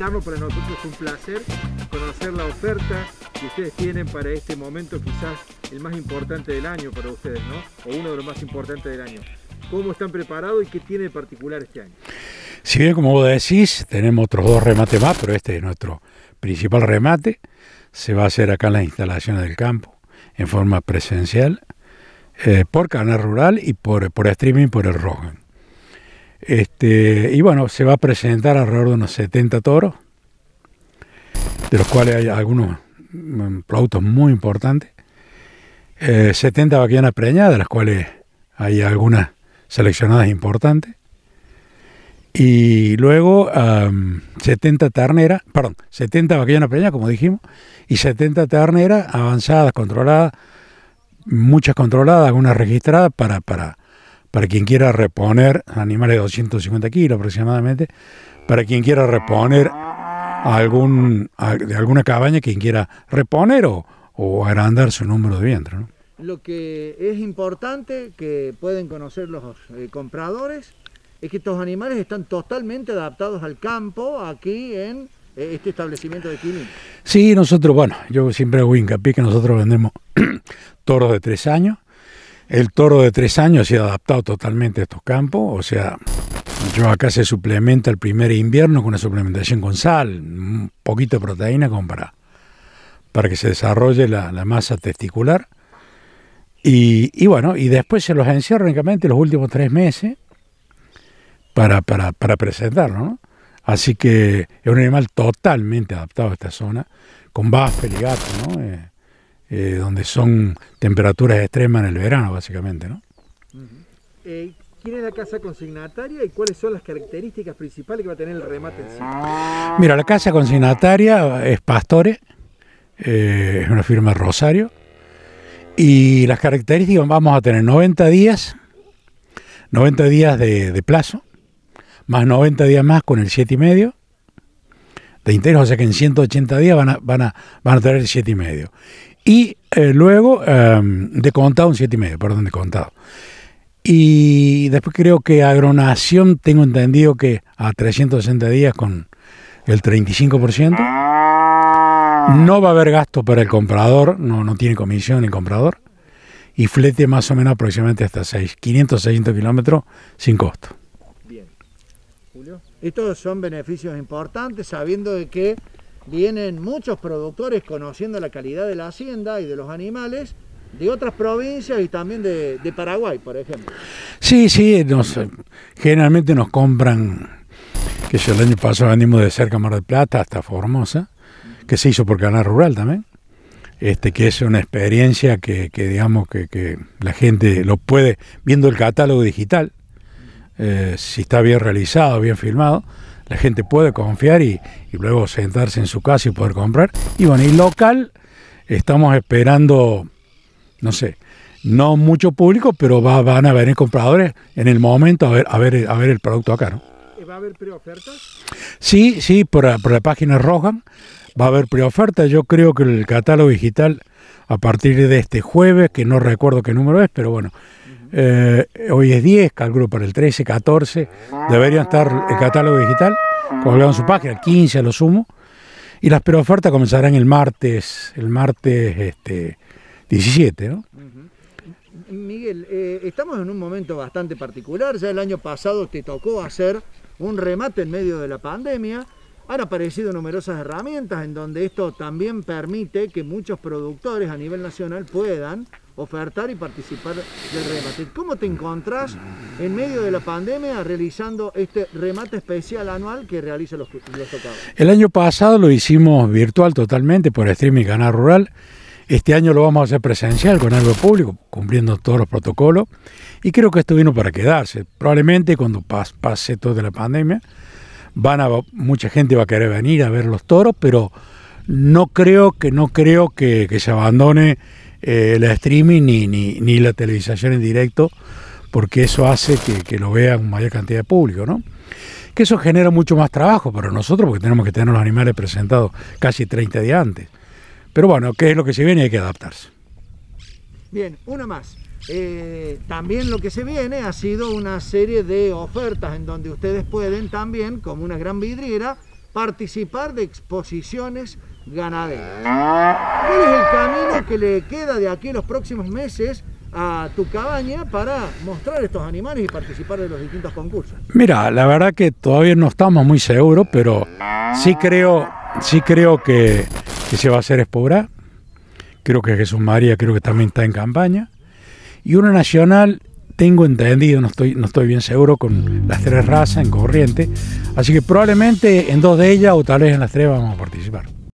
Estamos Para nosotros es un placer conocer la oferta que ustedes tienen para este momento, quizás el más importante del año para ustedes, ¿no? O uno de los más importantes del año. ¿Cómo están preparados y qué tiene de particular este año? Si bien, como vos decís, tenemos otros dos remates más, pero este es nuestro principal remate. Se va a hacer acá en las instalaciones del campo, en forma presencial, eh, por Canal Rural y por, por streaming por el Rogan. Este, y bueno, se va a presentar alrededor de unos 70 toros, de los cuales hay algunos mm, productos muy importantes. 70 eh, vaquillanas preñadas, de las cuales hay algunas seleccionadas importantes. Y luego 70 terneras, perdón, 70 vaquillanas preñadas, como dijimos, y 70 terneras avanzadas, controladas, muchas controladas, algunas registradas para para quien quiera reponer animales de 250 kilos aproximadamente, para quien quiera reponer algún, de alguna cabaña, quien quiera reponer o, agrandar su número de vientre. Lo que es importante que pueden conocer los eh, compradores es que estos animales están totalmente adaptados al campo aquí en eh, este establecimiento de Quilín. Sí, nosotros, bueno, yo siempre hago hincapié que nosotros vendemos toros de tres años el toro de tres años se ha adaptado totalmente a estos campos, o sea, yo acá se suplementa el primer invierno con una suplementación con sal, un poquito de proteína como para, que se desarrolle la, masa testicular. Y, bueno, y después se los encierra únicamente los últimos tres meses para, para, para presentarlo, ¿no? Así que es un animal totalmente adaptado a esta zona, con y gato ¿no? Eh, eh, donde son temperaturas extremas en el verano, básicamente, ¿no? Eh, ¿Quién es la casa consignataria y cuáles son las características principales que va a tener el remate Mira, la casa consignataria es Pastore, eh, es una firma Rosario, y las características vamos a tener 90 días, 90 días de, plazo, más 90 días más con el 7,5 de interés, o sea que en 180 días van a, van a, van a tener el 7,5. Y eh, luego, em, de contado, un 7,5, perdón, de contado. Y después creo que agronación, tengo entendido que a 360 días con el 35%. Ah. No va a haber gasto para el comprador, no, no tiene comisión el comprador. Y flete más o menos aproximadamente hasta 6, 500, 600 kilómetros sin costo. Bien. Julio. Estos son beneficios importantes sabiendo de que vienen muchos productores conociendo la calidad de la hacienda y de los animales de otras provincias y también de, Paraguay, por ejemplo. Sí, sí, nos, generalmente nos compran, que el año pasado venimos de cerca Mar del Plata hasta Formosa, que se hizo por Canal Rural también. Este, que es una experiencia que, que digamos que, que, la gente lo puede, viendo el catálogo digital, eh, si está bien realizado, bien filmado, la gente puede confiar y, luego sentarse en su casa y poder comprar. Y bueno, y local, estamos esperando, no sé, no mucho público, pero van a venir compradores en el momento a ver, a ver, a ver el producto acá, ¿Va a haber preofertas? Sí, sí, por, la página roja va a haber preofertas. Yo creo que el catálogo digital a partir de este jueves, que no recuerdo qué número es, pero bueno, eh, hoy es 10, calculo para el 13, 14. Deberían estar el catálogo digital, con en su página, 15 a lo sumo. Y las preofertas comenzarán el martes, el martes este, 17, ¿no? Miguel, eh, estamos en un momento bastante particular. Ya el año pasado te tocó hacer un remate en medio de la pandemia han aparecido numerosas herramientas en donde esto también permite que muchos productores a nivel nacional puedan ofertar y participar del remate. ¿Cómo te encontrás en medio de la pandemia realizando este remate especial anual que realiza los, los tocados? El año pasado lo hicimos virtual totalmente por streaming Canal Rural. Este año lo vamos a hacer presencial con algo público, cumpliendo todos los protocolos. Y creo que esto vino para quedarse. Probablemente cuando pase toda la pandemia, van a mucha gente va a querer venir a ver los toros, pero no creo que no creo que, se abandone eh, la streaming ni, la televisión en directo, porque eso hace que, lo vea mayor cantidad de público, ¿no? Que eso genera mucho más trabajo para nosotros, porque tenemos que tener los animales presentados casi 30 días antes. Pero bueno, ¿qué es lo que se viene? Hay que adaptarse. Bien, una más. Eh, también lo que se viene ha sido una serie de ofertas en donde ustedes pueden también, como una gran vidriera, participar de exposiciones ganaderas. ¿Cuál es el camino que le queda de aquí en los próximos meses a tu cabaña para mostrar estos animales y participar de los distintos concursos? Mira, la verdad que todavía no estamos muy seguros, pero sí creo, sí creo que, se va a hacer Espobra. Creo que Jesús María creo que también está en campaña y una nacional, tengo entendido, no estoy, no estoy bien seguro, con las tres razas en corriente. Así que probablemente en dos de ellas o tal vez en las tres vamos a participar.